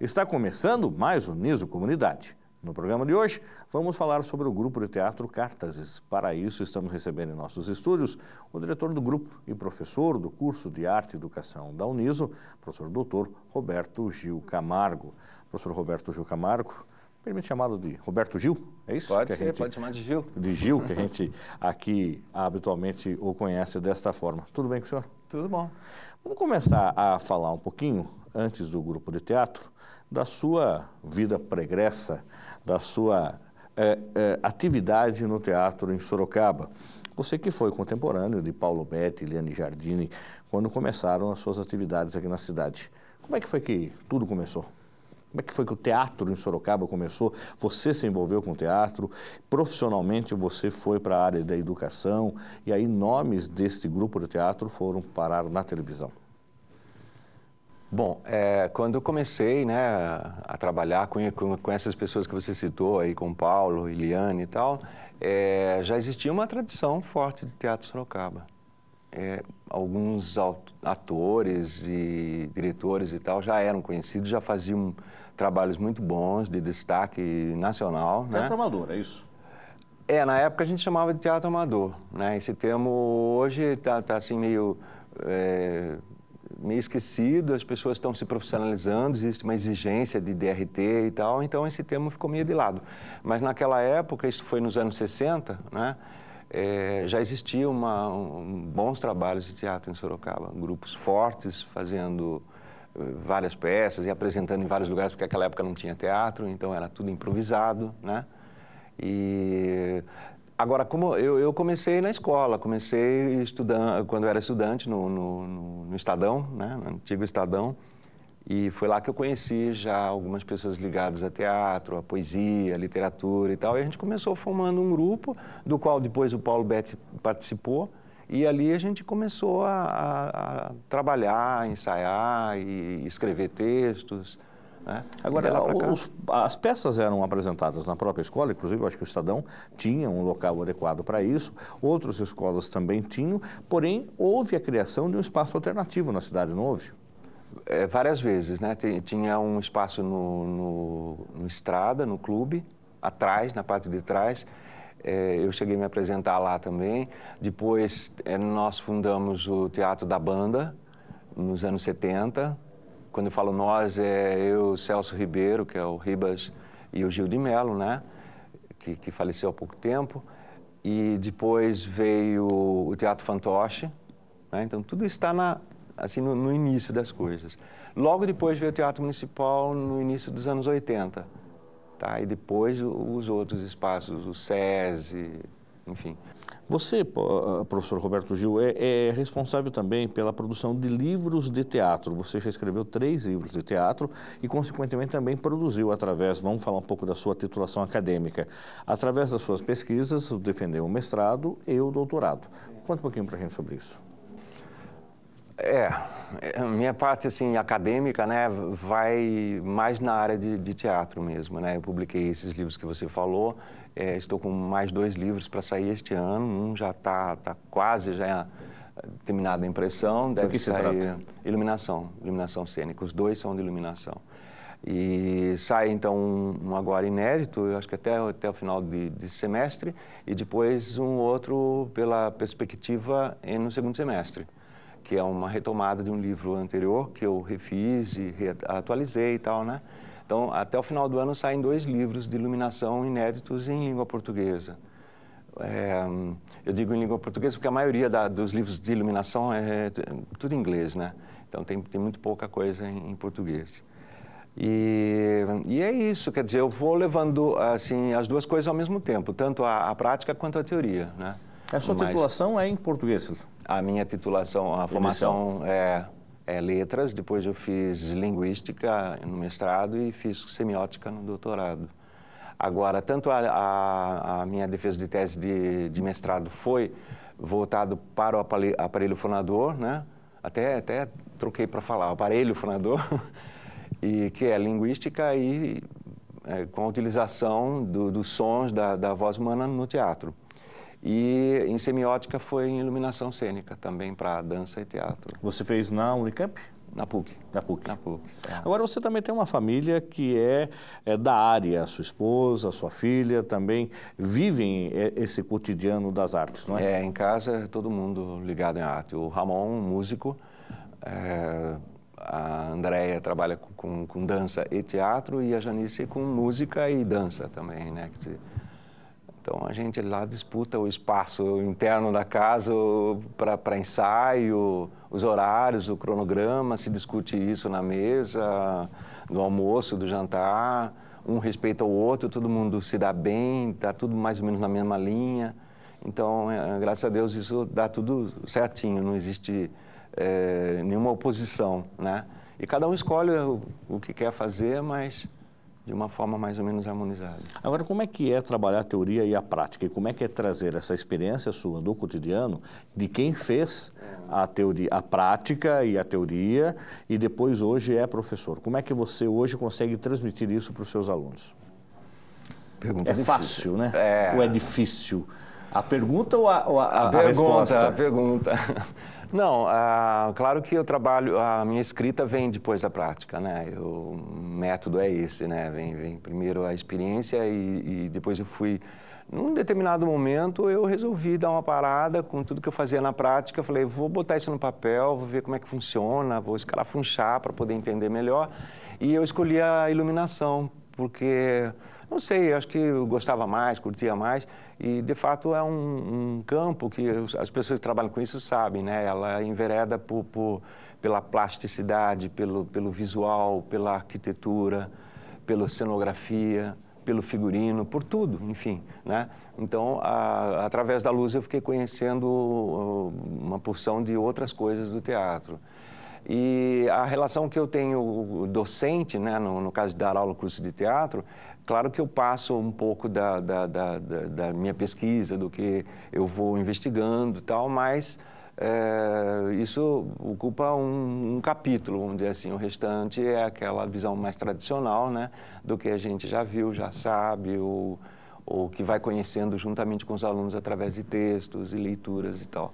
está começando mais o Niso Comunidade. No programa de hoje, vamos falar sobre o grupo de teatro Cartazes. Para isso, estamos recebendo em nossos estúdios o diretor do grupo e professor do curso de Arte e Educação da Uniso, professor doutor Roberto Gil Camargo. Professor Roberto Gil Camargo, permite chamado de Roberto Gil, é isso? Pode ser, gente, pode chamar de Gil. De Gil, que a gente aqui habitualmente o conhece desta forma. Tudo bem com o senhor? Tudo bom. Vamos começar a falar um pouquinho antes do grupo de teatro, da sua vida pregressa, da sua é, é, atividade no teatro em Sorocaba. Você que foi contemporâneo de Paulo Betti, Eliane Jardini, quando começaram as suas atividades aqui na cidade. Como é que foi que tudo começou? Como é que foi que o teatro em Sorocaba começou? Você se envolveu com o teatro, profissionalmente você foi para a área da educação, e aí nomes deste grupo de teatro foram parar na televisão. Bom, é, quando eu comecei né, a trabalhar com, com, com, essas pessoas que você citou aí, com Paulo, Eliane e tal, é, já existia uma tradição forte de teatro Sorocaba. É, alguns atores e diretores e tal já eram conhecidos, já faziam trabalhos muito bons, de destaque nacional. Né? Teatro né? amador, é isso? É, na época a gente chamava de teatro amador. Né? Esse termo hoje está tá, assim meio é, meio esquecido, as pessoas estão se profissionalizando, existe uma exigência de DRT e tal, então esse tema ficou meio de lado. Mas naquela época, isso foi nos anos 60, né? É, já existiam um, bons trabalhos de teatro em Sorocaba, grupos fortes fazendo eh, várias peças e apresentando em vários lugares, porque naquela época não tinha teatro, então era tudo improvisado, né? E Agora, como eu, eu, comecei na escola, comecei estudando, quando eu era estudante no, no, no, Estadão, né, no antigo Estadão, e foi lá que eu conheci já algumas pessoas ligadas a teatro, a poesia, a literatura e tal. E a gente começou formando um grupo, do qual depois o Paulo Betti participou, e ali a gente começou a, a, a trabalhar, ensaiar e escrever textos. Né? Agora, é os, as peças eram apresentadas na própria escola, inclusive eu acho que o Estadão tinha um local adequado para isso, outras escolas também tinham, porém houve a criação de um espaço alternativo na cidade, não houve? É, várias vezes, né? Tinha um espaço no, no, no, Estrada, no clube, atrás, na parte de trás. É, eu cheguei a me apresentar lá também. Depois é, nós fundamos o Teatro da Banda, nos anos 70. Quando eu falo nós, é eu, Celso Ribeiro, que é o Ribas, e o Gil de Melo, né? Que, que faleceu há pouco tempo. E depois veio o Teatro Fantoche. Né? Então, tudo está na, assim, no, no início das coisas. Logo depois veio o Teatro Municipal, no início dos anos 80. Tá? E depois os outros espaços, o SESI, enfim. Você, ah, professor Roberto Gil, é, é, responsável também pela produção de livros de teatro. Você já escreveu três livros de teatro e, consequentemente, também produziu através, vamos falar um pouco da sua titulação acadêmica, através das suas pesquisas, defendeu o mestrado e o doutorado. Conta um pouquinho para a gente sobre isso. É, é minha parte assim acadêmica, né, vai mais na área de, de teatro mesmo, né. Eu publiquei esses livros que você falou é, estou com mais dois livros para sair este ano. Um já está tá quase já é, terminada a impressão. Deve que sair se trata? iluminação, iluminação cênica. Os dois são de iluminação. E sai então um, um agora inédito, eu acho que até, até o final de, de, semestre, e depois um outro pela perspectiva em, no segundo semestre, que é uma retomada de um livro anterior que eu refiz e atualizei e tal, né? Então, até o final do ano saem dois livros de iluminação inéditos em língua portuguesa. É, eu digo em língua portuguesa porque a maioria da, dos livros de iluminação é, é, tudo em inglês, né? Então tem, tem muito pouca coisa em, em português. E, e, é isso, quer dizer, eu vou levando assim as duas coisas ao mesmo tempo, tanto a, a prática quanto a teoria, né? A sua Mas, titulação é em português? A minha titulação, a formação é é, letras, depois eu fiz linguística no mestrado e fiz semiótica no doutorado. Agora, tanto a, a, a minha defesa de tese de, de mestrado foi voltado para o aparelho, aparelho fonador, né? até, até troquei para falar, aparelho fonador, e que é linguística e é, com a utilização do, dos sons da, da voz humana no teatro. E em semiótica foi em iluminação cênica, também para dança e teatro. Você fez na Unicamp? Na PUC. Na PUC. Na PUC. É. Agora você também tem uma família que é, é da área, a sua esposa, a sua filha também vivem é, esse cotidiano das artes, não é? É, em casa todo mundo ligado em arte. O Ramon, músico, é, a Andréia trabalha com, com, com, dança e teatro e a Janice com música e dança também, né? Então a gente lá disputa o espaço interno da casa para ensaio, os horários, o cronograma, se discute isso na mesa, no almoço, do jantar, um respeita o outro, todo mundo se dá bem, está tudo mais ou menos na mesma linha. Então, é, é, graças a Deus, isso dá tudo certinho, não existe é, nenhuma oposição, né? E cada um escolhe o, o que quer fazer, mas de uma forma mais ou menos harmonizada. Agora, como é que é trabalhar a teoria e a prática? E como é que é trazer essa experiência sua do cotidiano, de quem fez a teoria, a prática e a teoria, e depois hoje é professor? Como é que você hoje consegue transmitir isso para os seus alunos? Pergunta é difícil. fácil, né? É... Ou é difícil? A pergunta ou a, ou a, a, a pergunta? A, a pergunta. Não, ah, claro que eu trabalho, a minha escrita vem depois da prática, né? Eu, o método é esse, né? Vem, vem primeiro a experiência e, e depois eu fui num determinado momento eu resolvi dar uma parada com tudo que eu fazia na prática. Eu falei, vou botar isso no papel, vou ver como é que funciona, vou escarafunchar para poder entender melhor. E eu escolhi a iluminação, porque, não sei, acho que eu gostava mais, curtia mais. E, de fato, é um, um, campo que as pessoas que trabalham com isso sabem, né? Ela é envereda por, por, pela plasticidade, pelo, pelo visual, pela arquitetura, pela cenografia, pelo figurino, por tudo, enfim, né? Então, a, através da luz eu fiquei conhecendo uh, uma porção de outras coisas do teatro. E a relação que eu tenho docente, né, no, no caso de dar aula no curso de teatro, Claro que eu passo um pouco da, da, da, da minha pesquisa, do que eu vou investigando e tal, mas é, isso ocupa um, um, capítulo, vamos dizer assim. O restante é aquela visão mais tradicional, né? Do que a gente já viu, já sabe, ou, ou que vai conhecendo juntamente com os alunos através de textos e leituras e tal.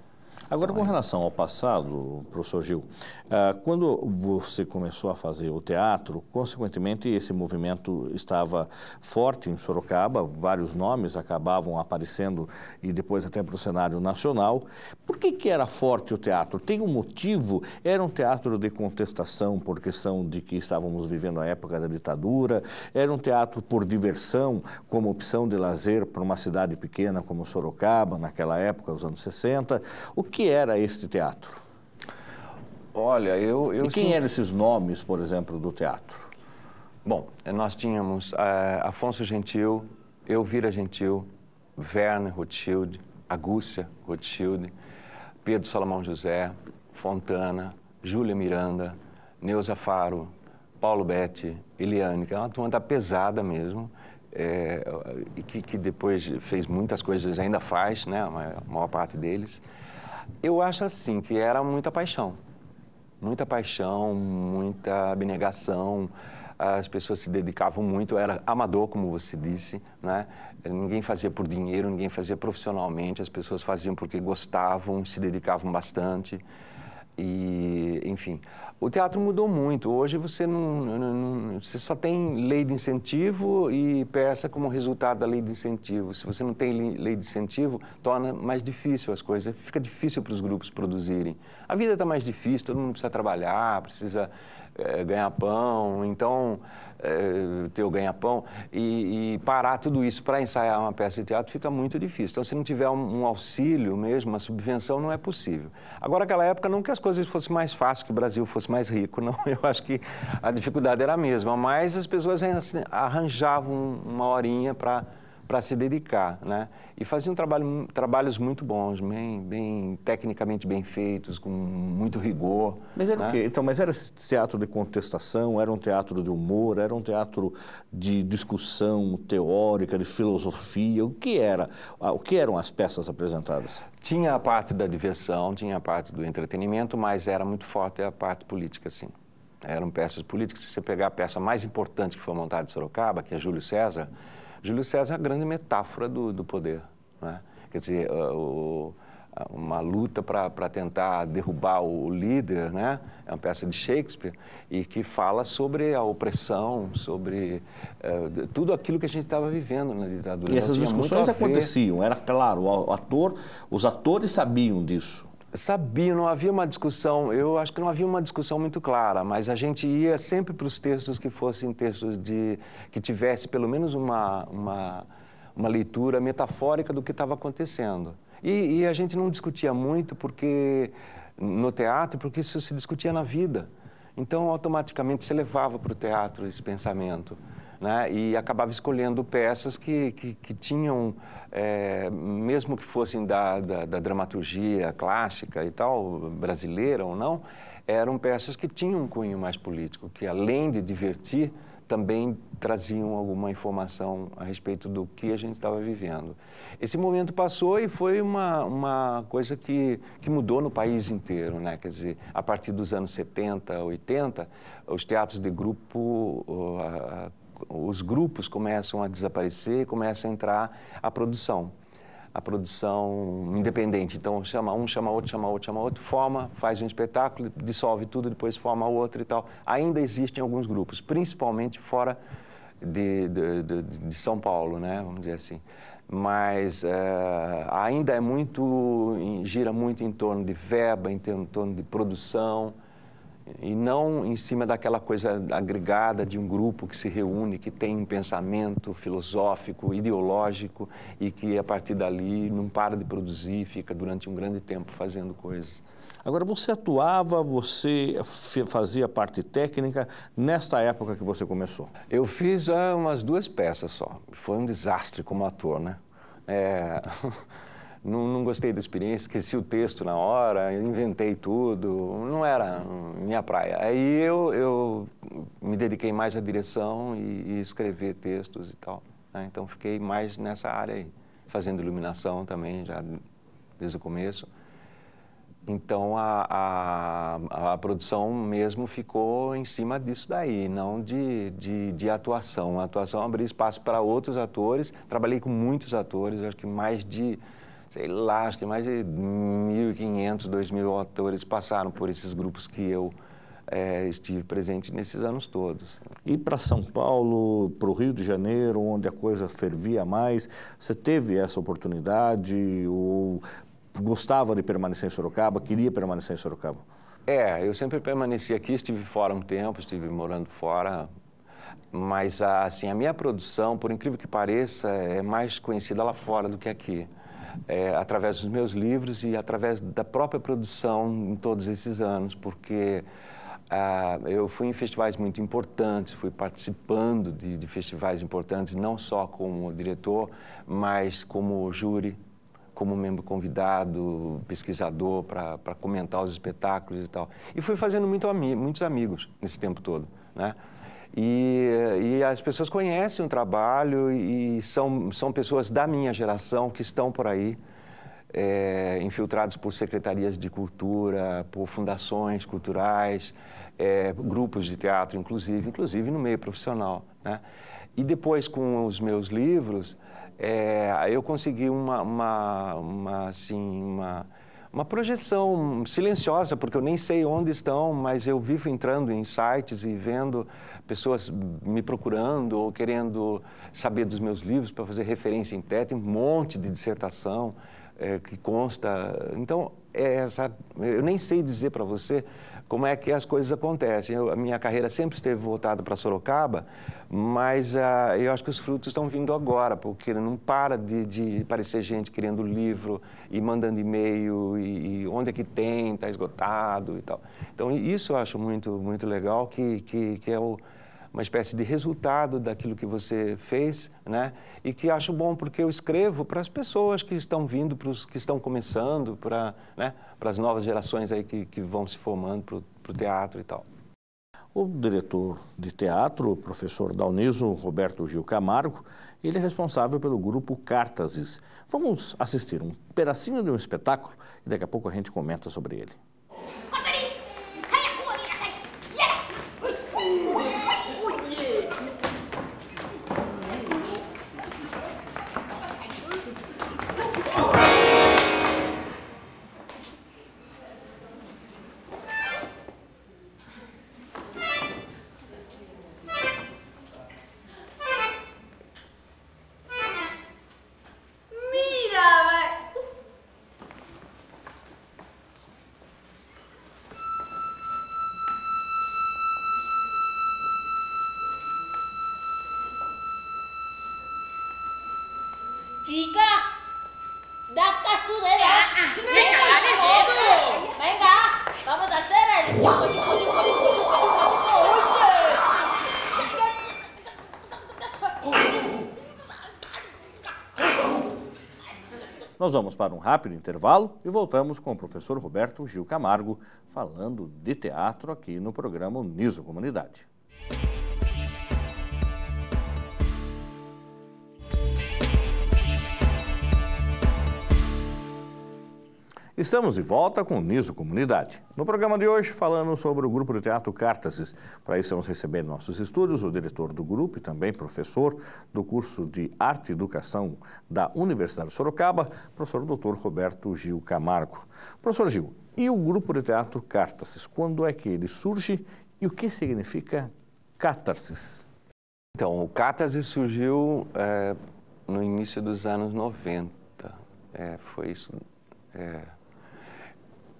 Agora, com relação ao passado, professor Gil, ah, quando você começou a fazer o teatro, consequentemente esse movimento estava forte em Sorocaba, vários nomes acabavam aparecendo e depois até para o cenário nacional. Por que, que era forte o teatro? Tem um motivo? Era um teatro de contestação por questão de que estávamos vivendo a época da ditadura? Era um teatro por diversão, como opção de lazer para uma cidade pequena como Sorocaba, naquela época, os anos 60? O que que era este teatro? Olha, eu... eu e quem eram esses nomes, por exemplo, do teatro? Bom, nós tínhamos uh, Afonso Gentil, Elvira Gentil, Werner Rothschild, Agúcia Rothschild, Pedro Salomão José, Fontana, Júlia Miranda, Neuza Faro, Paulo Betti, Eliane, que é uma turma da pesada mesmo, é, que, que, depois fez muitas coisas, ainda faz, né, a maior parte deles. Eu acho assim, que era muita paixão. Muita paixão, muita abnegação. As pessoas se dedicavam muito, era amador, como você disse, né? Ninguém fazia por dinheiro, ninguém fazia profissionalmente, as pessoas faziam porque gostavam, se dedicavam bastante. E, enfim, o teatro mudou muito. Hoje você não, não, não, você só tem lei de incentivo e peça como resultado da lei de incentivo. Se você não tem lei de incentivo, torna mais difícil as coisas. Fica difícil para os grupos produzirem. A vida está mais difícil. Todo mundo precisa trabalhar, precisa é, ganhar pão. Então eh, ter o ganha-pão e, e, parar tudo isso para ensaiar uma peça de teatro fica muito difícil. Então, se não tiver um, um, auxílio mesmo, uma subvenção, não é possível. Agora, aquela época, não que as coisas fossem mais fáceis, que o Brasil fosse mais rico, não. Eu acho que a dificuldade era a mesma, mas as pessoas arranjavam uma horinha para para se dedicar, né? E faziam trabalho, trabalhos muito bons, bem, bem tecnicamente bem feitos, com muito rigor. Mas era né? o quê? Então, mas era teatro de contestação, era um teatro de humor, era um teatro de discussão teórica, de filosofia. O que era? O que eram as peças apresentadas? Tinha a parte da diversão, tinha a parte do entretenimento, mas era muito forte a parte política, sim eram peças políticas. Se você pegar a peça mais importante que foi montada em Sorocaba, que é Júlio César, Júlio César é a grande metáfora do, do poder. Né? Quer dizer, eh, o, uma luta para tentar derrubar o líder, né? É uma peça de Shakespeare e que fala sobre a opressão, sobre eh, tudo aquilo que a gente estava vivendo na ditadura. E então, essas discussões aconteciam, era claro, o ator, os atores sabiam disso. Sabia, não havia uma discussão, eu acho que não havia uma discussão muito clara, mas a gente ia sempre para os textos que fossem textos de que tivesse pelo menos uma, uma, uma leitura metafórica do que estava acontecendo. E, e, a gente não discutia muito porque no teatro, porque isso se discutia na vida. Então, automaticamente, se levava para o teatro esse pensamento né? e acabava escolhendo peças que, que, que tinham, é, mesmo que fossem da, da, da dramaturgia clássica e tal, brasileira ou não, eram peças que tinham um cunho mais político, que além de divertir, também traziam alguma informação a respeito do que a gente estava vivendo. Esse momento passou e foi uma, uma coisa que, que mudou no país inteiro, né? Quer dizer, a partir dos anos 70, 80, os teatros de grupo uh, os grupos começam a desaparecer, começa a entrar a produção. A produção independente. Então, chama um, chama outro, chama outro, chama outro, forma, faz um espetáculo, dissolve tudo, depois forma outro e tal. Ainda existem alguns grupos, principalmente fora de, de, de, de São Paulo, né? Vamos dizer assim mas uh, ainda é muito, gira muito em torno de verba, em torno de produção, e não em cima daquela coisa agregada de um grupo que se reúne, que tem um pensamento filosófico, ideológico e que a partir dali não para de produzir, fica durante um grande tempo fazendo coisas. Agora, você atuava, você fazia parte técnica nesta época que você começou? Eu fiz ah, umas duas peças só. Foi um desastre como ator, né? É... não, não gostei da experiência, esqueci o texto na hora, inventei tudo, não era minha praia. Aí eu, eu me dediquei mais à direção e, e escrever textos e tal. Né? Então fiquei mais nessa área aí, fazendo iluminação também já desde o começo. Então a, a, a, produção mesmo ficou em cima disso daí, não de, de, de atuação. A atuação abri espaço para outros atores, trabalhei com muitos atores, acho que mais de sei lá, acho que mais de 1.500, 2.000 atores passaram por esses grupos que eu é, estive presente nesses anos todos. E para São Paulo, para o Rio de Janeiro, onde a coisa fervia mais, você teve essa oportunidade ou gostava de permanecer em Sorocaba, queria permanecer em Sorocaba? É, eu sempre permaneci aqui, estive fora um tempo, estive morando fora, mas assim a minha produção, por incrível que pareça, é mais conhecida lá fora do que aqui é, através dos meus livros e através da própria produção em todos esses anos, porque ah, eu fui em festivais muito importantes, fui participando de, de festivais importantes, não só como diretor, mas como júri, como membro convidado, pesquisador para comentar os espetáculos e tal. E fui fazendo muito ami muitos amigos nesse tempo todo, né? E, e, as pessoas conhecem o trabalho e são, são pessoas da minha geração que estão por aí, é, infiltrados por secretarias de cultura, por fundações culturais, é, grupos de teatro, inclusive, inclusive no meio profissional. Né? E depois, com os meus livros, é, eu consegui uma, uma, uma assim, uma uma projeção silenciosa, porque eu nem sei onde estão, mas eu vivo entrando em sites e vendo pessoas me procurando ou querendo saber dos meus livros para fazer referência em teto, um monte de dissertação é, que consta. Então, é essa, eu nem sei dizer para você como é que as coisas acontecem. Eu, a minha carreira sempre esteve voltada para Sorocaba, mas uh, eu acho que os frutos estão vindo agora, porque não para de, de aparecer gente querendo livro e mandando e-mail e, e onde é que tem, está esgotado e tal. Então, isso eu acho muito, muito legal, que, que, que é o uma espécie de resultado daquilo que você fez, né? E que acho bom porque eu escrevo para as pessoas que estão vindo, para os que estão começando, para né? as novas gerações aí que, que vão se formando para o teatro e tal. O diretor de teatro, o professor Dalniso Roberto Gil Camargo, ele é responsável pelo grupo Cartazes. Vamos assistir um pedacinho de um espetáculo e daqui a pouco a gente comenta sobre ele. Nós vamos para um rápido intervalo e voltamos com o professor Roberto Gil Camargo falando de teatro aqui no programa Niso Comunidade. Estamos de volta com o Niso Comunidade. No programa de hoje, falando sobre o grupo de teatro Cártases. Para isso, vamos receber em nossos estúdios o diretor do grupo e também professor do curso de Arte e Educação da Universidade de Sorocaba, professor doutor Roberto Gil Camargo. Professor Gil, e o grupo de teatro Cártases? Quando é que ele surge e o que significa catarsis? Então, o catarsis surgiu é, no início dos anos 90. É, foi isso. É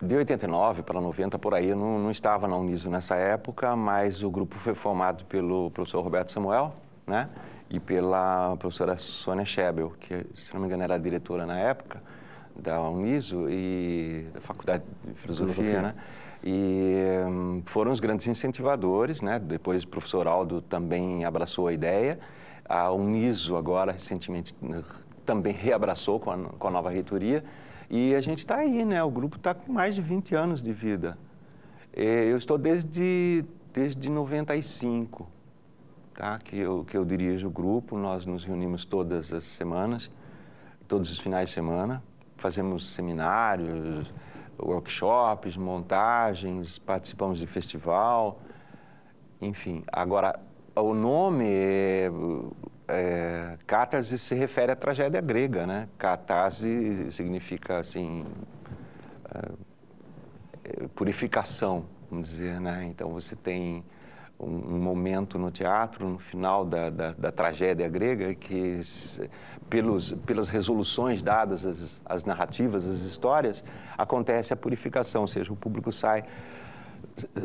de 89 para 90, por aí, eu não, não estava na Uniso nessa época, mas o grupo foi formado pelo professor Roberto Samuel, né? E pela professora Sônia Schebel, que, se não me engano, era diretora na época da Uniso e da Faculdade de Filosofia, né? E hum, foram os grandes incentivadores, né? Depois o professor Aldo também abraçou a ideia. A Uniso agora, recentemente, também reabraçou com a, com a nova reitoria. E a gente está aí, né? O grupo está com mais de 20 anos de vida. É, eu estou desde, desde 95, tá? que, eu, que eu dirijo o grupo. Nós nos reunimos todas as semanas, todos os finais de semana. Fazemos seminários, workshops, montagens, participamos de festival. Enfim, agora, o nome é é, catarse se refere à tragédia grega, né? Catarse significa, assim, é, é purificação, vamos dizer, né? Então, você tem um, momento no teatro, no final da, da, da tragédia grega, que pelos, pelas resoluções dadas as às narrativas, às histórias, acontece a purificação, ou seja, o público sai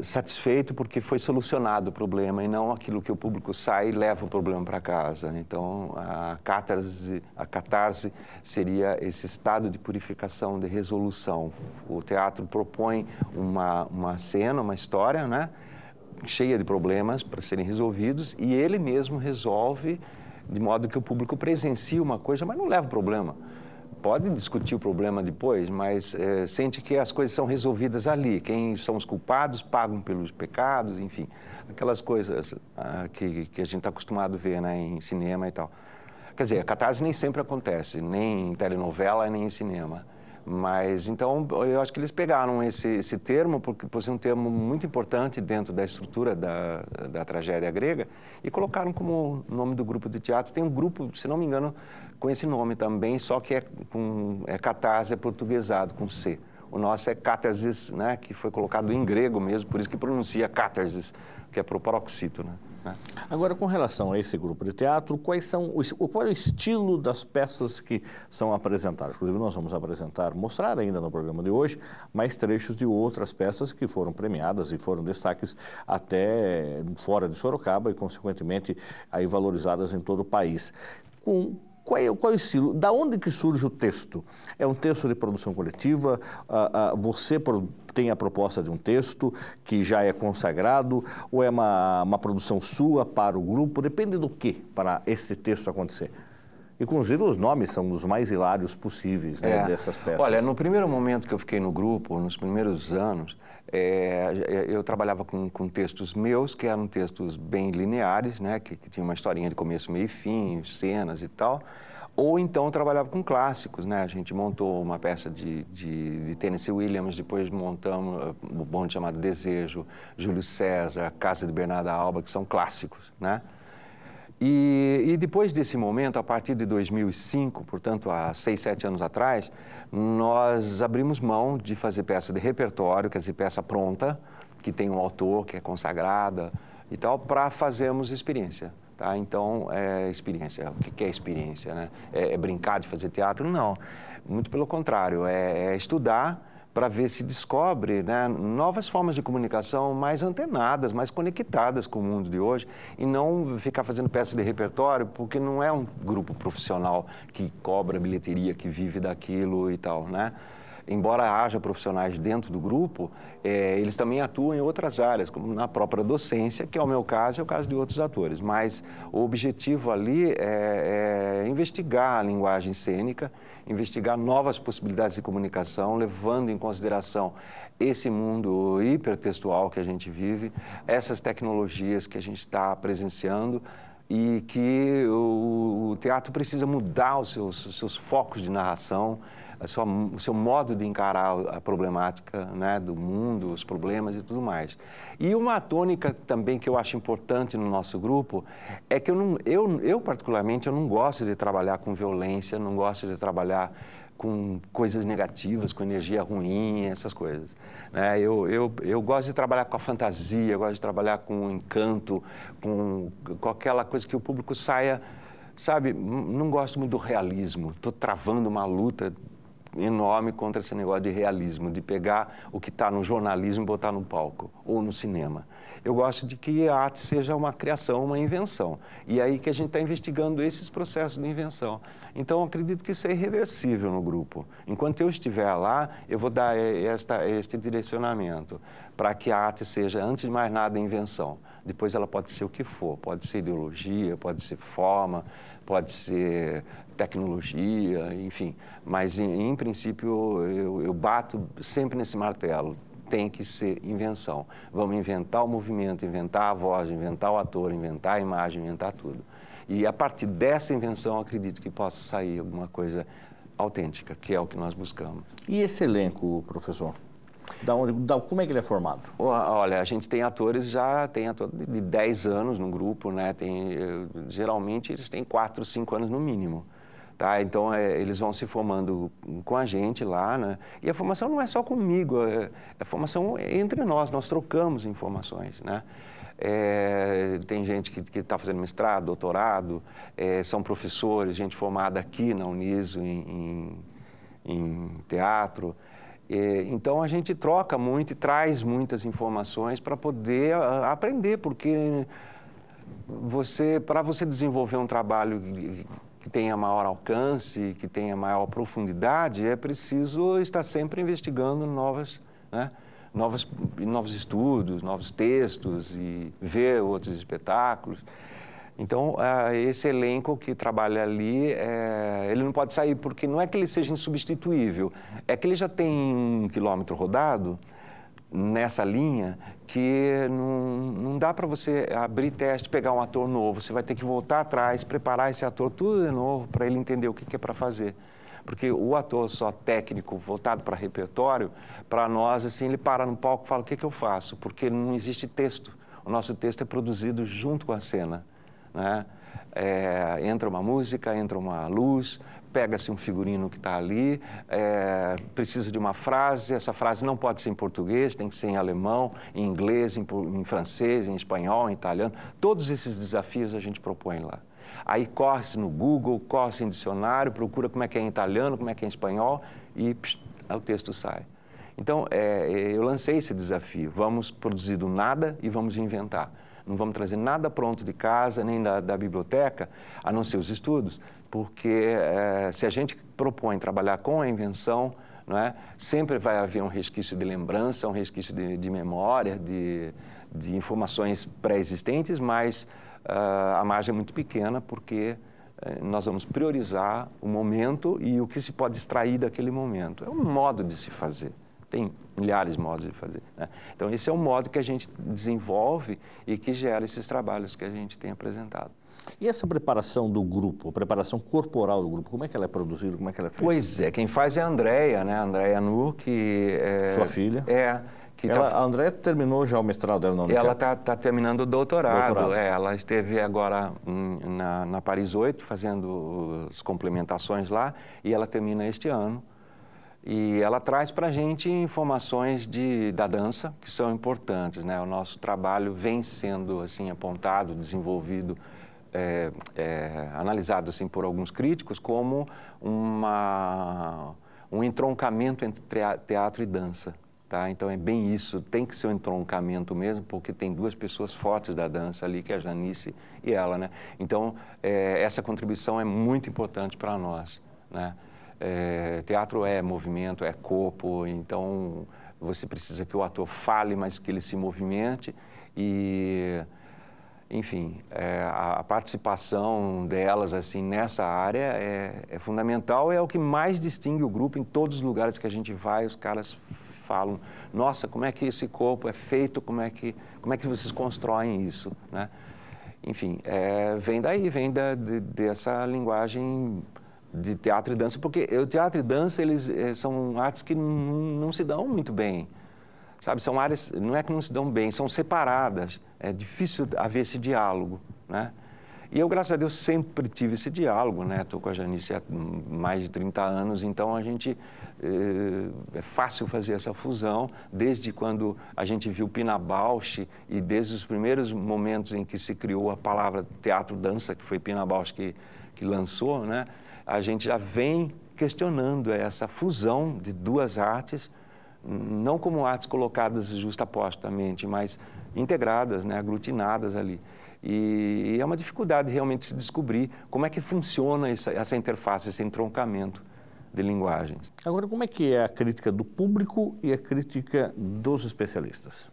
satisfeito porque foi solucionado o problema e não aquilo que o público sai e leva o problema para casa. Então, a catarse, a catarse seria esse estado de purificação, de resolução. O teatro propõe uma, uma cena, uma história, né? cheia de problemas para serem resolvidos e ele mesmo resolve de modo que o público presencia uma coisa, mas não leva o problema pode discutir o problema depois, mas é, sente que as coisas são resolvidas ali. Quem são os culpados pagam pelos pecados, enfim, aquelas coisas ah, que, que a gente está acostumado a ver né, em cinema e tal. Quer dizer, a catarse nem sempre acontece, nem em telenovela, nem em cinema. Mas então eu acho que eles pegaram esse, esse termo, porque por um termo muito importante dentro da estrutura da, da tragédia grega, e colocaram como nome do grupo de teatro. Tem um grupo, se não me engano, com esse nome também, só que é, com, é catarse é portuguesado, com C. O nosso é catarsis, né, que foi colocado em grego mesmo, por isso que pronuncia catarsis, que é proparoxítono. Né? Né? Agora, com relação a esse grupo de teatro, quais são os, qual é o estilo das peças que são apresentadas? Inclusive, nós vamos apresentar, mostrar ainda no programa de hoje, mais trechos de outras peças que foram premiadas e foram destaques até fora de Sorocaba e, consequentemente, aí valorizadas em todo o país. Com qual é, qual é o estilo? Da onde que surge o texto? É um texto de produção coletiva? Ah, ah, você produz tem a proposta de um texto que já é consagrado ou é uma, uma produção sua para o grupo? Depende do que para esse texto acontecer. Inclusive, os nomes são os mais hilários possíveis né, é. dessas peças. Olha, no primeiro momento que eu fiquei no grupo, nos primeiros anos, é, eu trabalhava com, com, textos meus, que eram textos bem lineares, né, que, que tinha uma historinha de começo, meio e fim, cenas e tal ou então trabalhava com clássicos, né? A gente montou uma peça de, de, de Tennessee Williams, depois montamos uh, o um bonde chamado Desejo, Júlio César, Casa de Bernarda Alba, que são clássicos, né? E, e, depois desse momento, a partir de 2005, portanto há seis, sete anos atrás, nós abrimos mão de fazer peça de repertório, quer dizer, peça pronta, que tem um autor, que é consagrada e tal, para fazermos experiência. Tá? Então, é experiência. O que é experiência? Né? É, é brincar de fazer teatro? Não. Muito pelo contrário, é, é estudar para ver se descobre né, novas formas de comunicação mais antenadas, mais conectadas com o mundo de hoje e não ficar fazendo peças de repertório, porque não é um grupo profissional que cobra bilheteria, que vive daquilo e tal, né? embora haja profissionais dentro do grupo, é, eles também atuam em outras áreas, como na própria docência, que é o meu caso e é o caso de outros atores. Mas o objetivo ali é, é investigar a linguagem cênica, investigar novas possibilidades de comunicação, levando em consideração esse mundo hipertextual que a gente vive, essas tecnologias que a gente está presenciando e que o, o teatro precisa mudar os seus, os seus focos de narração, sua, o seu modo de encarar a problemática né, do mundo, os problemas e tudo mais. E uma tônica também que eu acho importante no nosso grupo é que eu, não, eu, eu particularmente, eu não gosto de trabalhar com violência, não gosto de trabalhar com coisas negativas, com energia ruim, essas coisas. Né? Eu, eu, eu gosto de trabalhar com a fantasia, gosto de trabalhar com o encanto, com, com aquela coisa que o público saia. Sabe, não gosto muito do realismo. Estou travando uma luta enorme contra esse negócio de realismo, de pegar o que está no jornalismo e botar no palco ou no cinema. Eu gosto de que a arte seja uma criação, uma invenção. E é aí que a gente está investigando esses processos de invenção. Então, acredito que isso é irreversível no grupo. Enquanto eu estiver lá, eu vou dar eh, esta, este direcionamento para que a arte seja, antes de mais nada, invenção. Depois ela pode ser o que for, pode ser ideologia, pode ser forma, pode ser tecnologia, enfim. Mas, em, em princípio, eu, eu bato sempre nesse martelo tem que ser invenção. Vamos inventar o movimento, inventar a voz, inventar o ator, inventar a imagem, inventar tudo. E a partir dessa invenção, acredito que possa sair alguma coisa autêntica, que é o que nós buscamos. E esse elenco, professor? Da onde, da, como é que ele é formado? Olha, a gente tem atores já, tem ator de 10 anos no grupo, né? Tem, eh, geralmente eles têm 4, 5 anos no mínimo. Tá? Então, é, eles vão se formando com a gente lá, né? E a formação não é só comigo, é, a é formação é entre nós, nós trocamos informações, né? É, tem gente que está fazendo mestrado, doutorado, é, são professores, gente formada aqui na Uniso em, em, em teatro. É, então, a gente troca muito e traz muitas informações para poder aprender, porque você para você desenvolver um trabalho que tenha maior alcance, que tenha maior profundidade, é preciso estar sempre investigando novas, né, novas, novos estudos, novos textos e ver outros espetáculos. Então, esse elenco que trabalha ali, é, ele não pode sair, porque não é que ele seja insubstituível, é que ele já tem um quilômetro rodado, nessa linha que não, não dá para você abrir teste, pegar um ator novo. Você vai ter que voltar atrás, preparar esse ator tudo de novo para ele entender o que, que é para fazer. Porque o ator só técnico, voltado para repertório, para nós, assim, ele para no palco e fala: o que, que eu faço? Porque não existe texto. O nosso texto é produzido junto com a cena. Né? É, entra uma música, entra uma luz, pega-se um figurino que está ali, é, precisa de uma frase, essa frase não pode ser em português, tem que ser em alemão, em inglês, em, em francês, em espanhol, em italiano. Todos esses desafios a gente propõe lá. Aí corre-se no Google, corre-se em dicionário, procura como é que é em italiano, como é que é em espanhol e é o texto sai. Então, é, é, eu lancei esse desafio. Vamos produzir do nada e vamos inventar não vamos trazer nada pronto de casa, nem da, da biblioteca, a não ser os estudos, porque é, se a gente propõe trabalhar com a invenção, não é, sempre vai haver um resquício de lembrança, um resquício de, de memória, de, de informações pré-existentes, mas uh, a margem é muito pequena, porque eh, nós vamos priorizar o momento e o que se pode extrair daquele momento. É um modo de se fazer. Tem milhares de modos de fazer. Né? Então, esse é um modo que a gente desenvolve e que gera esses trabalhos que a gente tem apresentado. E essa preparação do grupo, a preparação corporal do grupo, como é que ela é produzida, como é que ela é feita? Pois é, quem faz é a Andrea, né? A Andrea Nu, que é... Sua filha. É. Que tá ela, tá... A Andrea terminou já o mestrado dela, não? Ela está tá terminando o doutorado. doutorado. É, ela esteve agora na, na Paris 8, fazendo as complementações lá, e ela termina este ano e ela traz para a gente informações de, da dança que são importantes. Né? O nosso trabalho vem sendo assim apontado, desenvolvido, é, é, analisado assim por alguns críticos como uma, um entroncamento entre teatro e dança. Tá? Então é bem isso, tem que ser um entroncamento mesmo, porque tem duas pessoas fortes da dança ali, que é a Janice e ela. Né? Então é, essa contribuição é muito importante para nós. Né? É, teatro é movimento, é corpo, então você precisa que o ator fale, mas que ele se movimente. E, enfim, é, a, a, participação delas assim nessa área é, é, fundamental, é o que mais distingue o grupo em todos os lugares que a gente vai, os caras falam, nossa, como é que esse corpo é feito, como é que, como é que vocês constroem isso, né? Enfim, é, vem daí, vem da, de, dessa linguagem de teatro e dança, porque o teatro e dança eles eh, são artes que não se dão muito bem, sabe? São áreas, não é que não se dão bem, são separadas. É difícil haver esse diálogo, né? E eu, graças a Deus, sempre tive esse diálogo, né? Estou com a Janice há mais de 30 anos, então a gente. É, é fácil fazer essa fusão, desde quando a gente viu Pina Bausch e desde os primeiros momentos em que se criou a palavra teatro-dança, que foi Pina Bausch que, que lançou, né? a gente já vem questionando é, essa fusão de duas artes, não como artes colocadas justapostamente, mas integradas, né, aglutinadas ali. E, é uma dificuldade realmente se descobrir como é que funciona essa, essa interface, esse entroncamento de linguagens. Agora, como é que é a crítica do público e a crítica dos especialistas?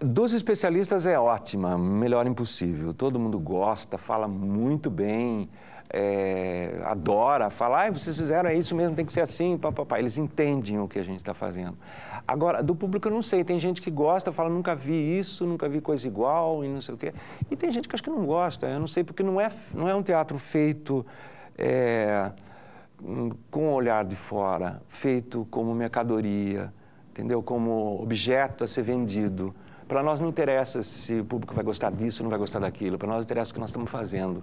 Dos especialistas é ótima, melhor impossível. Todo mundo gosta, fala muito bem é, adora falar, ah, vocês fizeram é isso mesmo, tem que ser assim, papapá. Eles entendem o que a gente está fazendo. Agora, do público eu não sei, tem gente que gosta, fala, nunca vi isso, nunca vi coisa igual e não sei o quê. E tem gente que acho que não gosta, eu não sei, porque não é, não é um teatro feito é, com o olhar de fora, feito como mercadoria, entendeu? Como objeto a ser vendido. Para nós não interessa se o público vai gostar disso, ou não vai gostar daquilo. Para nós interessa o que nós estamos fazendo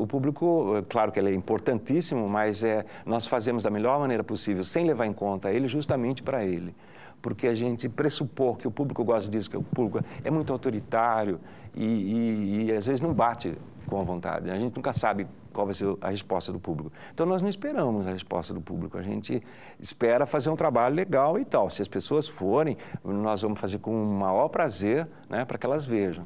o público, eh, claro que ele é importantíssimo, mas é, nós fazemos da melhor maneira possível, sem levar em conta ele, justamente para ele. Porque a gente pressupor que o público gosta disso, que o público é muito autoritário e, e, e às vezes não bate com a vontade. A gente nunca sabe qual vai ser a resposta do público. Então, nós não esperamos a resposta do público, a gente espera fazer um trabalho legal e tal. Se as pessoas forem, nós vamos fazer com o maior prazer né, para que elas vejam.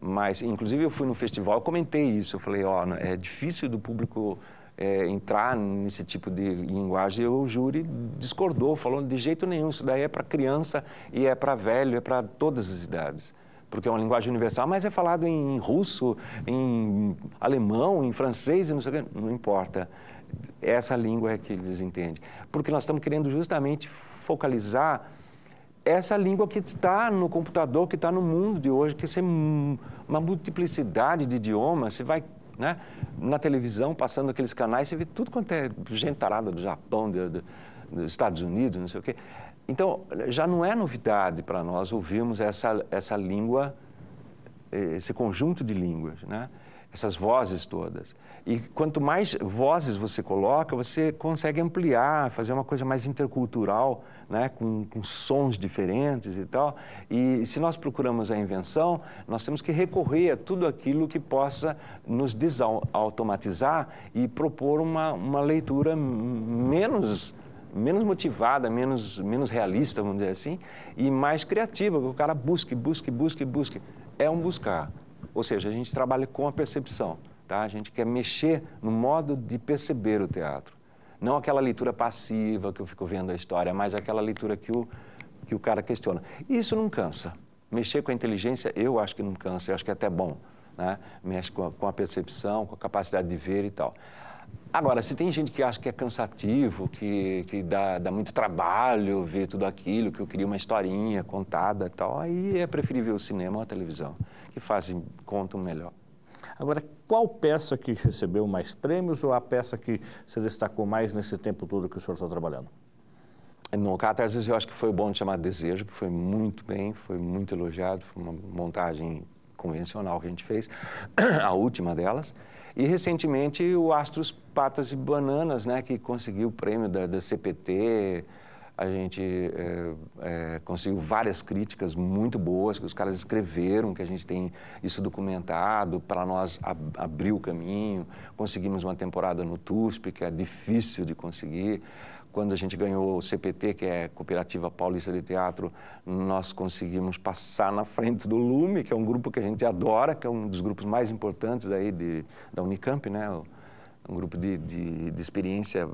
Mas, inclusive, eu fui no festival, comentei isso. Eu falei, ó, oh, é difícil do público é, entrar nesse tipo de linguagem. E o júri discordou, falou de jeito nenhum, isso daí é para criança e é para velho, é para todas as idades. Porque é uma linguagem universal, mas é falado em russo, em alemão, em francês, não sei o que, não importa. Essa língua é que eles entendem. Porque nós estamos querendo justamente focalizar essa língua que está no computador, que está no mundo de hoje, que tem uma multiplicidade de idiomas, você vai né, na televisão, passando aqueles canais, você vê tudo quanto é gente tarada do Japão, do, do, dos Estados Unidos, não sei o quê. Então, já não é novidade para nós ouvirmos essa, essa língua, eh, esse conjunto de línguas, né? essas vozes todas. E quanto mais vozes você coloca, você consegue ampliar, fazer uma coisa mais intercultural, né? com, com sons diferentes e tal. E se nós procuramos a invenção, nós temos que recorrer a tudo aquilo que possa nos desautomatizar e propor uma, uma leitura menos menos motivada, menos, menos realista, vamos dizer assim, e mais criativa, que o cara busque, busque, busque, busque. É um buscar. Ou seja, a gente trabalha com a percepção, tá? A gente quer mexer no modo de perceber o teatro. Não aquela leitura passiva que eu fico vendo a história, mas aquela leitura que o, que o cara questiona. Isso não cansa. Mexer com a inteligência, eu acho que não cansa, eu acho que é até bom. Né? Mexe com a, com a percepção, com a capacidade de ver e tal. Agora, se tem gente que acha que é cansativo, que, que dá, dá muito trabalho ver tudo aquilo, que eu queria uma historinha contada e tal, aí é preferível o cinema ou a televisão que fazem, contam melhor. Agora, qual peça que recebeu mais prêmios ou a peça que se destacou mais nesse tempo todo que o senhor está trabalhando? No vezes eu acho que foi bom de chamar Desejo, que foi muito bem, foi muito elogiado, foi uma montagem convencional que a gente fez, a última delas. E recentemente o Astros Patas e Bananas, né, que conseguiu o prêmio da, da CPT, a gente é, é, conseguiu várias críticas muito boas que os caras escreveram, que a gente tem isso documentado, para nós ab abrir o caminho. Conseguimos uma temporada no TUSP, que é difícil de conseguir. Quando a gente ganhou o CPT, que é Cooperativa Paulista de Teatro, nós conseguimos passar na frente do Lume, que é um grupo que a gente adora, que é um dos grupos mais importantes aí de, da Unicamp, né? um grupo de, de, de experiência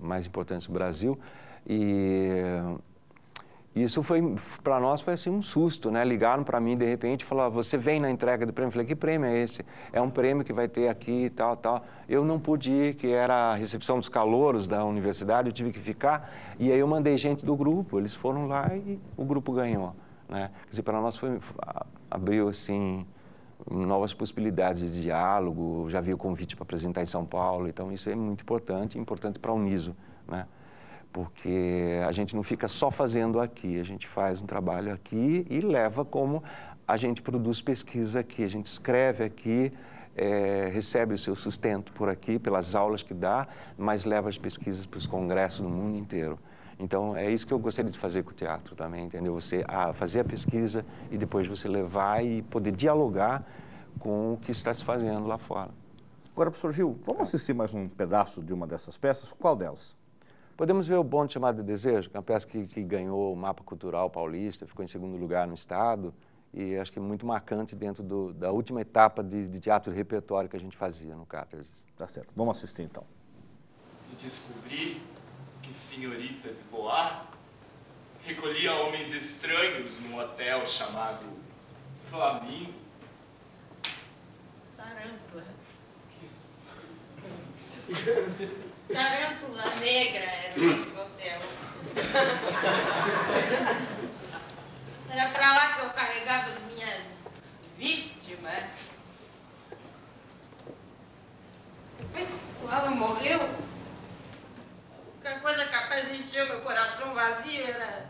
mais importante do Brasil. E isso foi, para nós, foi assim um susto, né? Ligaram para mim de repente e falaram: Você vem na entrega do prêmio? Eu falei: Que prêmio é esse? É um prêmio que vai ter aqui e tal, tal. Eu não pude ir, que era a recepção dos calouros da universidade, eu tive que ficar. E aí eu mandei gente do grupo, eles foram lá e o grupo ganhou. Né? Quer dizer, para nós foi, abriu assim novas possibilidades de diálogo, já vi o convite para apresentar em São Paulo, então isso é muito importante, importante para o Niso, né? porque a gente não fica só fazendo aqui, a gente faz um trabalho aqui e leva como a gente produz pesquisa aqui, a gente escreve aqui, é, recebe o seu sustento por aqui, pelas aulas que dá, mas leva as pesquisas para os congressos do mundo inteiro. Então, é isso que eu gostaria de fazer com o teatro também, entendeu? Você ah, fazer a pesquisa e depois você levar e poder dialogar com o que está se fazendo lá fora. Agora, professor Gil, vamos assistir mais um pedaço de uma dessas peças? Qual delas? Podemos ver o bonde chamado Desejo, que é uma peça que, que ganhou o mapa cultural paulista, ficou em segundo lugar no Estado, e acho que é muito marcante dentro do, da última etapa de, de teatro repertório que a gente fazia no Cátaras. Tá certo. Vamos assistir então. E descobri que senhorita de Boar recolhia homens estranhos num hotel chamado Flamingo. Caramba! Tarântula negra era o hotel. Era para lá que eu carregava as minhas vítimas. Depois que o Alan morreu, a única coisa capaz de encher o meu coração vazio era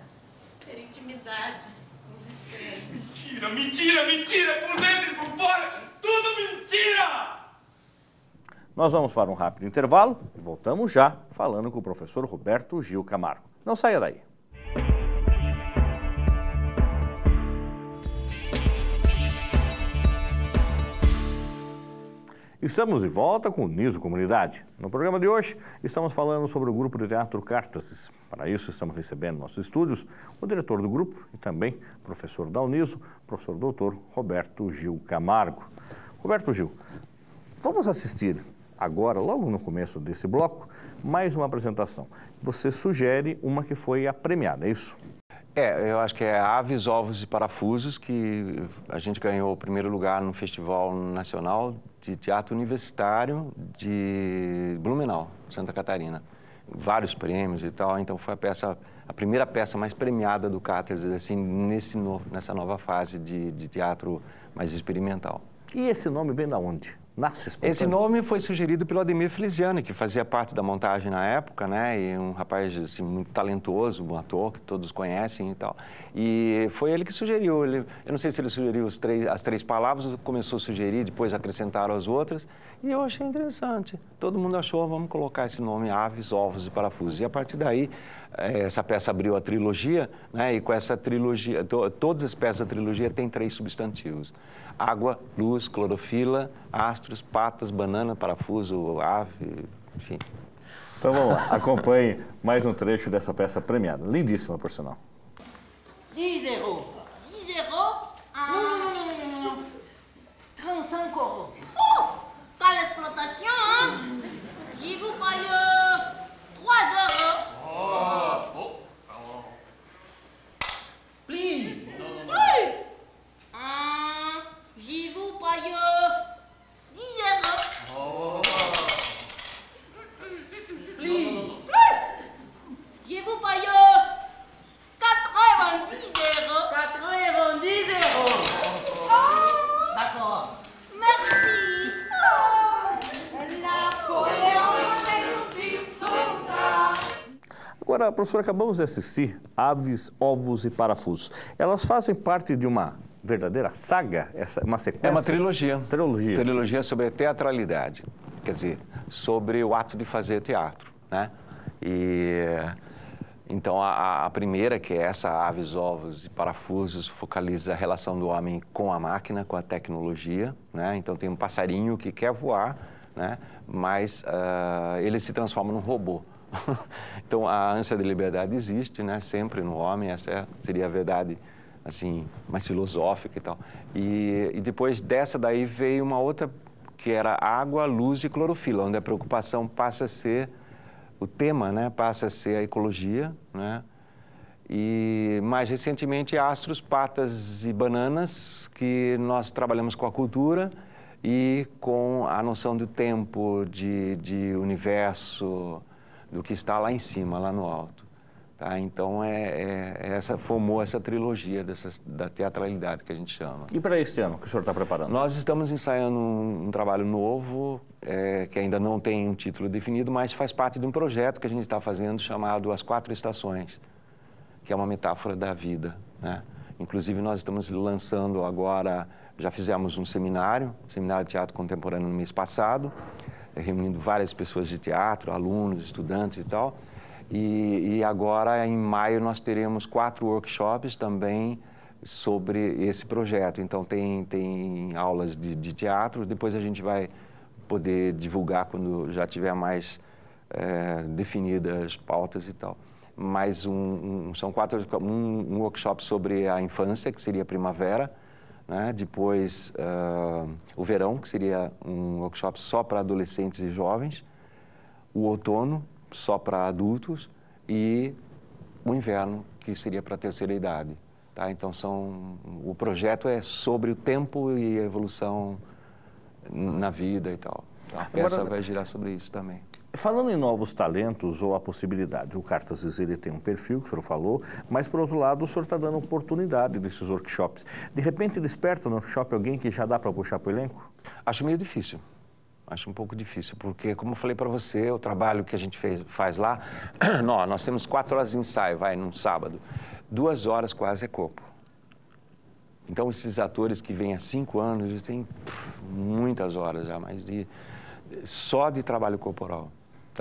ter intimidade com os estranhos. Mentira, mentira, mentira! Por dentro e por fora, tudo mentira! Nós vamos para um rápido intervalo e voltamos já falando com o professor Roberto Gil Camargo. Não saia daí. Estamos de volta com o Niso Comunidade. No programa de hoje, estamos falando sobre o grupo de teatro Cartas. Para isso, estamos recebendo nossos estúdios o diretor do grupo e também professor da Uniso, professor doutor Roberto Gil Camargo. Roberto Gil, vamos assistir agora, logo no começo desse bloco, mais uma apresentação. Você sugere uma que foi a premiada, é isso? É, eu acho que é Aves, Ovos e Parafusos, que a gente ganhou o primeiro lugar no Festival Nacional de Teatro Universitário de Blumenau, Santa Catarina. Vários prêmios e tal, então foi a peça, a primeira peça mais premiada do Cáteres, assim, nesse nessa nova fase de, de teatro mais experimental. E esse nome vem da onde? Esse nome foi sugerido pelo Ademir Feliciano, que fazia parte da montagem na época, né? E um rapaz assim, muito talentoso, um ator que todos conhecem e tal. E foi ele que sugeriu. Ele, eu não sei se ele sugeriu três, as três palavras, começou a sugerir, depois acrescentaram as outras. E eu achei interessante. Todo mundo achou, vamos colocar esse nome, aves, ovos e parafusos. E a partir daí, eh, essa peça abriu a trilogia, né? E com essa trilogia, to, todas as peças da trilogia têm três substantivos água, luz, clorofila, astros, patas, banana, parafuso, ave, enfim. Então vamos lá, acompanhe mais um trecho dessa peça premiada. Lindíssima, por sinal. Dizerou! Dizerou? Ah. Não, não, não. professora, acabamos de assistir Aves, Ovos e Parafusos. Elas fazem parte de uma verdadeira saga, essa, uma sequência? É uma trilogia. Trilogia. Trilogia sobre a teatralidade, quer dizer, sobre o ato de fazer teatro, né? E então a, a primeira, que é essa Aves, Ovos e Parafusos, focaliza a relação do homem com a máquina, com a tecnologia, né? Então tem um passarinho que quer voar, né? Mas uh, ele se transforma num robô. Então, a ânsia de liberdade existe, né? Sempre no homem, essa é, seria a verdade, assim, mais filosófica e tal. E, e depois dessa daí veio uma outra, que era água, luz e clorofila, onde a preocupação passa a ser o tema, né? Passa a ser a ecologia, né? E mais recentemente, astros, patas e bananas, que nós trabalhamos com a cultura e com a noção do tempo, de, de universo, do que está lá em cima, lá no alto. Tá? Então, é, é, é essa formou essa trilogia da teatralidade que a gente chama. E para este ano, que o senhor está preparando? Nós estamos ensaiando um, um trabalho novo, é, que ainda não tem um título definido, mas faz parte de um projeto que a gente está fazendo chamado As Quatro Estações, que é uma metáfora da vida. Né? Inclusive, nós estamos lançando agora, já fizemos um seminário, um seminário de teatro contemporâneo no mês passado, reunindo várias pessoas de teatro, alunos, estudantes e tal. E, e agora, em maio, nós teremos quatro workshops também sobre esse projeto. Então, tem, tem aulas de, de teatro, depois a gente vai poder divulgar quando já tiver mais é, definidas pautas e tal. Mas um, um, são quatro, um, um workshop sobre a infância, que seria a primavera, né? Depois, uh, o verão, que seria um workshop só para adolescentes e jovens. O outono, só para adultos. E o inverno, que seria para a terceira idade. Tá? Então, são, o projeto é sobre o tempo e a evolução na vida e tal. Tá. A peça Agora... vai girar sobre isso também. Falando em novos talentos ou a possibilidade, o Cartas ele tem um perfil, que o senhor falou, mas por outro lado o senhor está dando oportunidade desses workshops. De repente desperta no workshop alguém que já dá para puxar para o elenco? Acho meio difícil. Acho um pouco difícil, porque, como eu falei para você, o trabalho que a gente fez, faz lá, nós, nós temos quatro horas de ensaio, vai, num sábado. Duas horas quase é corpo. Então, esses atores que vêm há cinco anos, eles têm pff, muitas horas já, mais de, só de trabalho corporal.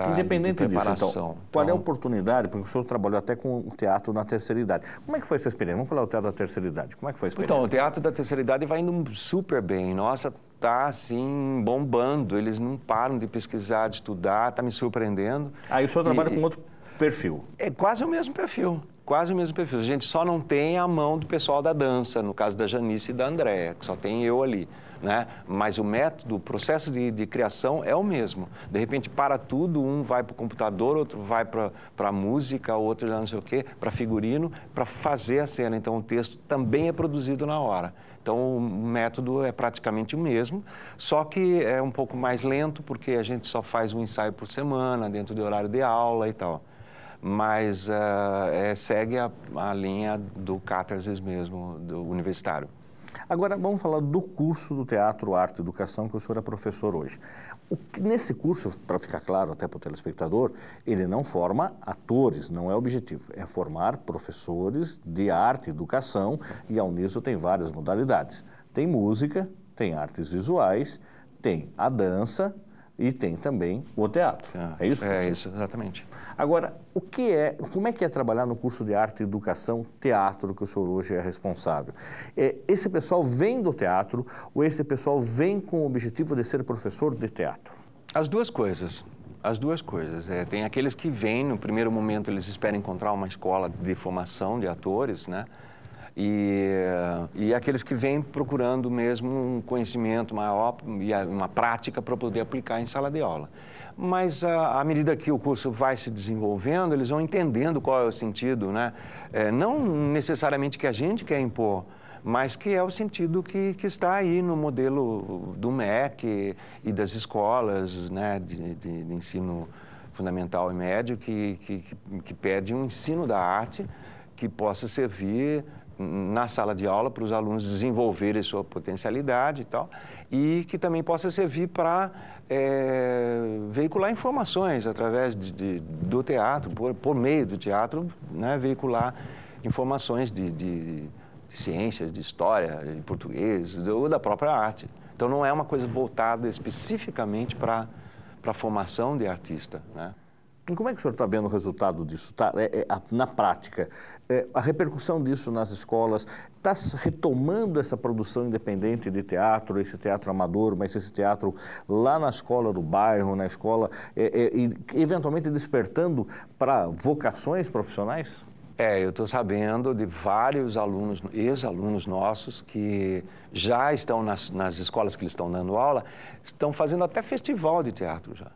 Independente Disso, então, qual então... é a então, oportunidade, porque o senhor trabalhou até com o teatro na terceira idade. Como é que foi essa experiência? Vamos falar do teatro da terceira idade. Como é que foi a experiência? Então, o teatro da terceira idade vai indo super bem. Nossa, tá assim, bombando. Eles não param de pesquisar, de estudar, tá me surpreendendo. Aí o senhor trabalha com outro perfil. É quase o mesmo perfil quase o mesmo perfil. A gente só não tem a mão do pessoal da dança, no caso da Janice e da Andréa, que só tem eu ali né? mas o método, o processo de, de criação é o mesmo. De repente, para tudo, um vai para o computador, outro vai para a música, outro não sei o quê, para figurino, para fazer a cena. Então, o texto também é produzido na hora. Então, o método é praticamente o mesmo, só que é um pouco mais lento, porque a gente só faz um ensaio por semana, dentro do horário de aula e tal mas uh, é, segue a, a, linha do catarsis mesmo, do universitário. Agora, vamos falar do curso do Teatro, Arte e Educação, que o senhor é professor hoje. O, nesse curso, para ficar claro até para o telespectador, ele não forma atores, não é objetivo. É formar professores de arte e educação, e a Uniso tem várias modalidades. Tem música, tem artes visuais, tem a dança, e tem também o teatro. Ah, é isso? É isso, exatamente. Agora, o que é, como é que é trabalhar no curso de arte e educação teatro que o senhor hoje é responsável? É, esse pessoal vem do teatro ou esse pessoal vem com o objetivo de ser professor de teatro? As duas coisas. As duas coisas. É, tem aqueles que vêm, no primeiro momento, eles esperam encontrar uma escola de formação de atores, né? e, e aqueles que vêm procurando mesmo um conhecimento maior e uma prática para poder aplicar em sala de aula. Mas à medida que o curso vai se desenvolvendo, eles vão entendendo qual é o sentido, né? É, não necessariamente que a gente quer impor, mas que é o sentido que, que está aí no modelo do MEC e das escolas né, de, de, de ensino fundamental e médio, que, que, que pede um ensino da arte que possa servir na sala de aula para os alunos desenvolverem sua potencialidade e tal, e que também possa servir para é, veicular informações através de, de do teatro, por, por, meio do teatro, né, veicular informações de, de, de ciências, de história, de português, ou da própria arte. Então não é uma coisa voltada especificamente para a formação de artista, né? E como é que o senhor está vendo o resultado disso tá, é, é, na prática? É, a repercussão disso nas escolas está retomando essa produção independente de teatro, esse teatro amador, mas esse teatro lá na escola do bairro, na escola, é, é, e eventualmente despertando para vocações profissionais? É, eu estou sabendo de vários alunos, ex-alunos nossos, que já estão nas, nas escolas que eles estão dando aula, estão fazendo até festival de teatro já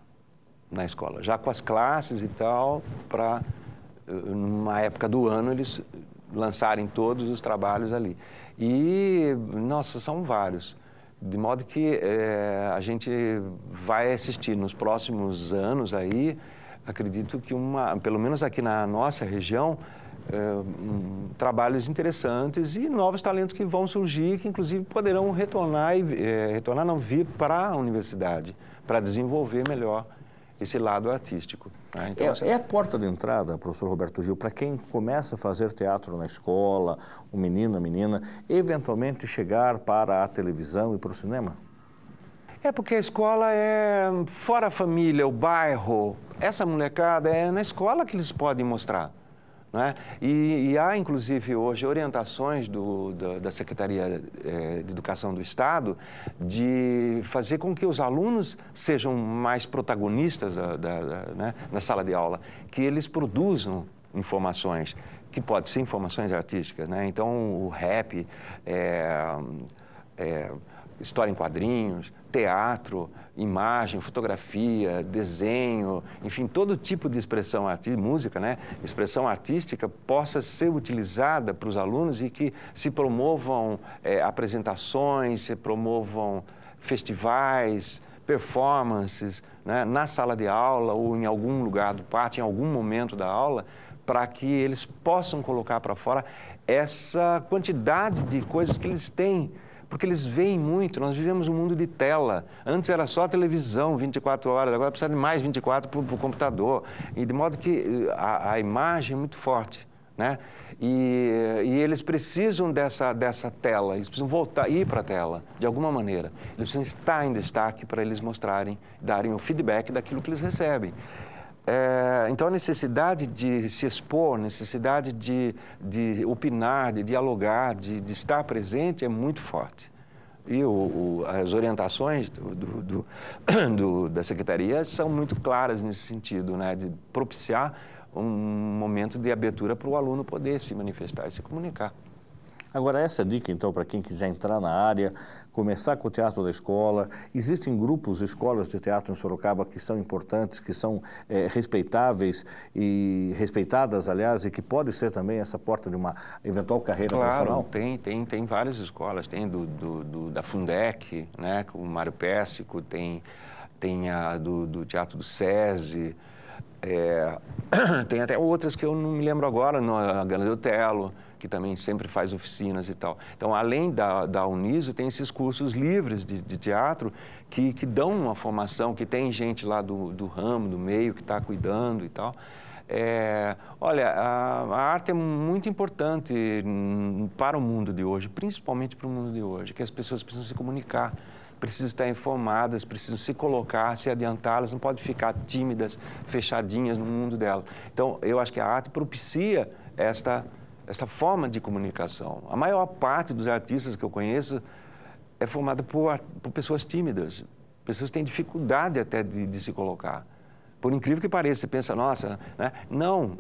na escola, já com as classes e tal, para eh, numa época do ano eles lançarem todos os trabalhos ali. E, nossa, são vários. De modo que é, a gente vai assistir nos próximos anos aí, acredito que uma, pelo menos aqui na nossa região, é, um, trabalhos interessantes e novos talentos que vão surgir, que inclusive poderão retornar, e, é, retornar não, vir para a universidade, para desenvolver melhor esse lado artístico. Né? É, então, é, é, a porta de entrada, professor Roberto Gil, para quem começa a fazer teatro na escola, o menino, a menina, eventualmente chegar para a televisão e para o cinema? É porque a escola é fora a família, o bairro. Essa molecada é na escola que eles podem mostrar. Né? E, e, há, inclusive, hoje orientações do, da Secretaria eh, de Educação do Estado de fazer com que os alunos sejam mais protagonistas da, da, da, né? na sala de aula, que eles produzam informações, que podem ser informações artísticas. Né? Então, o rap, é, é, história em quadrinhos, teatro, imagem, fotografia, desenho, enfim, todo tipo de expressão artística, música, né? Expressão artística possa ser utilizada para os alunos e que se promovam é, apresentações, se promovam festivais, performances, né? na sala de aula ou em algum lugar do pátio, em algum momento da aula, para que eles possam colocar para fora essa quantidade de coisas que eles têm porque eles veem muito. Nós vivemos um mundo de tela. Antes era só televisão 24 horas, agora precisa de mais 24 para o computador. E de modo que a, a imagem é muito forte. Né? E, e, eles precisam dessa, dessa tela, eles precisam voltar, ir para a tela, de alguma maneira. Eles precisam estar em destaque para eles mostrarem, darem o feedback daquilo que eles recebem. É, então, a necessidade de se expor, necessidade de, de opinar, de dialogar, de, de estar presente é muito forte. E o, o, as orientações do, do, do, da Secretaria são muito claras nesse sentido, né? de propiciar um momento de abertura para o aluno poder se manifestar e se comunicar. Agora, essa é dica, então, para quem quiser entrar na área, começar com o teatro da escola. Existem grupos, escolas de teatro em Sorocaba que são importantes, que são é, respeitáveis e respeitadas, aliás, e que pode ser também essa porta de uma eventual carreira claro, profissional? Tem, tem, tem várias escolas. Tem do, do, do da Fundec, né, com o Mário Péssico, tem, tem a do, do Teatro do SESI. É, tem até outras que eu não me lembro agora, no, a Gana Otelo, que também sempre faz oficinas e tal. Então, além da, da Uniso, tem esses cursos livres de, de teatro que, que dão uma formação, que tem gente lá do, do ramo, do meio, que está cuidando e tal. É, olha, a, a, arte é muito importante para o mundo de hoje, principalmente para o mundo de hoje, que as pessoas precisam se comunicar, precisam estar informadas, precisam se colocar, se adiantar, elas não podem ficar tímidas, fechadinhas no mundo dela. Então, eu acho que a arte propicia esta essa forma de comunicação. A maior parte dos artistas que eu conheço é formada por, por pessoas tímidas, pessoas que têm dificuldade até de, de se colocar. Por incrível que pareça, você pensa, nossa, né? não,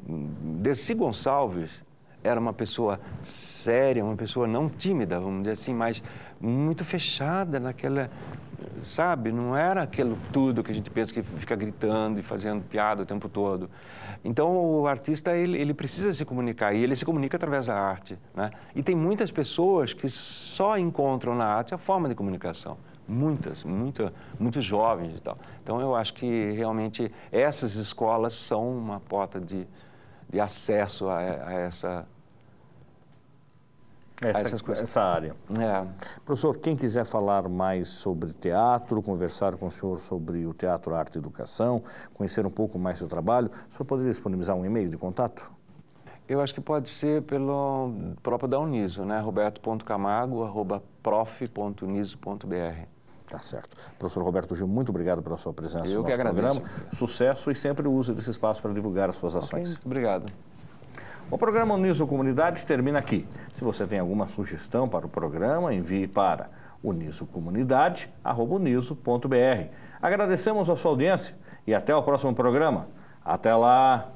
Dercy Gonçalves era uma pessoa séria, uma pessoa não tímida, vamos dizer assim, mas muito fechada naquela sabe? Não era aquilo tudo que a gente pensa que fica gritando e fazendo piada o tempo todo. Então, o artista, ele, ele precisa se comunicar e ele se comunica através da arte, né? E tem muitas pessoas que só encontram na arte a forma de comunicação. Muitas, muita, muitos jovens e tal. Então, eu acho que realmente essas escolas são uma porta de, de acesso a, a essa essa, essas coisas. Essa área. É. Professor, quem quiser falar mais sobre teatro, conversar com o senhor sobre o teatro, arte e educação, conhecer um pouco mais do seu trabalho, o senhor poderia disponibilizar um e-mail de contato? Eu acho que pode ser pelo próprio da Uniso, né? roberto.camargo.prof.uniso.br. Tá certo. Professor Roberto Gil, muito obrigado pela sua presença Eu no nosso que agradeço. programa. Sucesso e sempre use desse espaço para divulgar as suas ações. Okay, obrigado. O programa Uniso Comunidade termina aqui. Se você tem alguma sugestão para o programa, envie para unisocomunidade.uniso.br. Agradecemos a sua audiência e até o próximo programa. Até lá!